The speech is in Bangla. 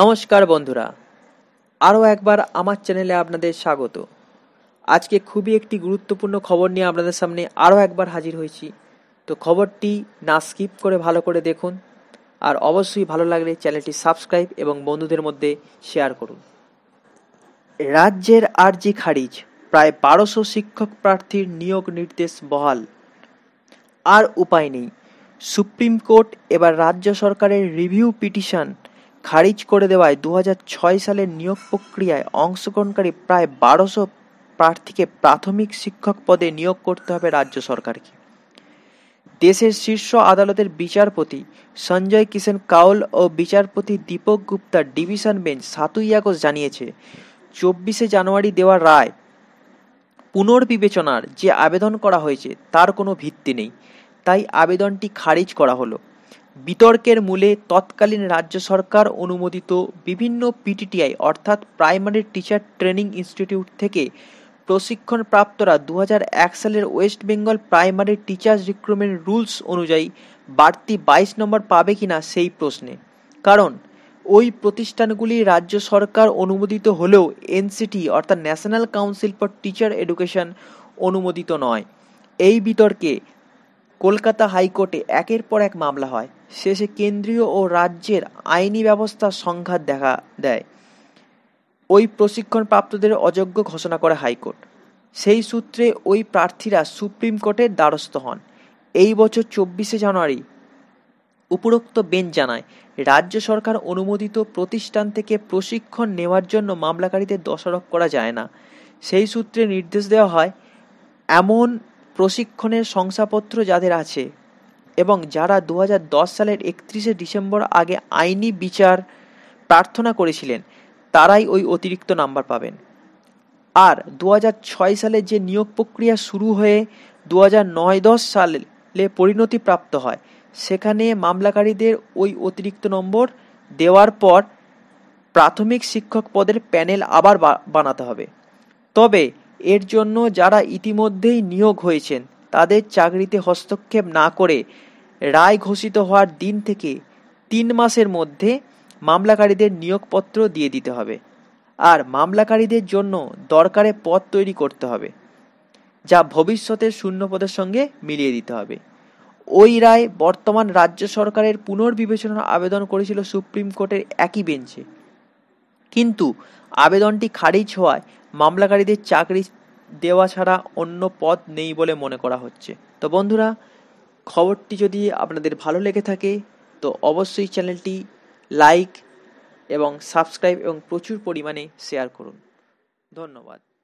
নমস্কার বন্ধুরা আরও একবার আমার চ্যানেলে আপনাদের স্বাগত আজকে খুবই একটি গুরুত্বপূর্ণ খবর নিয়ে আপনাদের সামনে আরও একবার হাজির হয়েছি তো খবরটি না স্কিপ করে ভালো করে দেখুন আর অবশ্যই ভালো লাগলে চ্যানেলটি সাবস্ক্রাইব এবং বন্ধুদের মধ্যে শেয়ার করুন রাজ্যের আর্জি খারিজ প্রায় বারোশো শিক্ষক প্রার্থীর নিয়োগ নির্দেশ বহাল আর উপায় নেই সুপ্রিম কোর্ট এবার রাজ্য সরকারের রিভিউ পিটিশন খারিজ করে দেওয়ায় দু সালের নিয়োগ প্রক্রিয়ায় অংশগ্রহণকারী প্রায় বারোশো প্রার্থীকে প্রাথমিক শিক্ষক পদে নিয়োগ করতে হবে রাজ্য সরকারকে দেশের শীর্ষ আদালতের বিচারপতি সঞ্জয় কিষেন কাউল ও বিচারপতি দীপক গুপ্তা ডিভিশন বেঞ্চ সাতই আগস্ট জানিয়েছে চব্বিশে জানুয়ারি দেওয়া রায় পুনর্বিবেচনার যে আবেদন করা হয়েছে তার কোনো ভিত্তি নেই তাই আবেদনটি খারিজ করা হলো বিতর্কের মূলে তৎকালীন রাজ্য সরকার অনুমোদিত বিভিন্ন পিটিটিআই অর্থাৎ প্রাইমারি টিচার ট্রেনিং ইনস্টিটিউট থেকে প্রশিক্ষণপ্রাপ্তরা দু সালের West Bengal primary teachers recruitment rules অনুযায়ী বাড়তি বাইশ নম্বর পাবে কিনা সেই প্রশ্নে কারণ ওই প্রতিষ্ঠানগুলি রাজ্য সরকার অনুমোদিত হলেও এনসিটি অর্থাৎ National Council for Teacher Education অনুমোদিত নয় এই বিতর্কে কলকাতা হাইকোর্টে একের পর এক মামলা হয় শেষে কেন্দ্রীয় ও রাজ্যের আইনি ব্যবস্থা সংঘাত দেখা দেয় ওই প্রশিক্ষণপ্রাপ্তদের অযোগ্য ঘোষণা করে হাইকোর্ট সেই সূত্রে ওই প্রার্থীরা সুপ্রিম কোর্টের দ্বারস্থ হন এই বছর চব্বিশে জানুয়ারি উপরোক্ত বেঞ্চ জানায় রাজ্য সরকার অনুমোদিত প্রতিষ্ঠান থেকে প্রশিক্ষণ নেওয়ার জন্য মামলাকারীদের দোষারোপ করা যায় না সেই সূত্রে নির্দেশ দেওয়া হয় এমন প্রশিক্ষণের শংসাপত্র যাদের আছে এবং যারা দু সালের একত্রিশে ডিসেম্বর আগে আইনি বিচার প্রার্থনা করেছিলেন তারাই ওই অতিরিক্ত নাম্বার পাবেন আর দু সালে যে নিয়োগ প্রক্রিয়া শুরু হয়ে দু নয় দশ সালে পরিণতি প্রাপ্ত হয় সেখানে মামলাকারীদের ওই অতিরিক্ত নম্বর দেওয়ার পর প্রাথমিক শিক্ষক পদের প্যানেল আবার বানাতে হবে তবে এর জন্য যারা ইতিমধ্যেই নিয়োগ হয়েছেন তাদের চাকরিতে হস্তক্ষেপ না করে রায় ঘোষিত হওয়ার দিন থেকে তিন মাসের মধ্যে মামলাকারীদের নিয়োগপত্র দিয়ে দিতে হবে আর মামলাকারীদের জন্য দরকারে পদ তৈরি করতে হবে যা ভবিষ্যতের শূন্যপদের সঙ্গে মিলিয়ে দিতে হবে ওই রায় বর্তমান রাজ্য সরকারের পুনর্বিবেচনার আবেদন করেছিল সুপ্রিম কোর্টের একই বেঞ্চে কিন্তু আবেদনটি খারিজ হওয়ায় মামলাকারীদের চাকরি দেওয়া ছাড়া অন্য পথ নেই বলে মনে করা হচ্ছে তো বন্ধুরা খবরটি যদি আপনাদের ভালো লেগে থাকে তো অবশ্যই চ্যানেলটি লাইক এবং সাবস্ক্রাইব এবং প্রচুর পরিমাণে শেয়ার করুন ধন্যবাদ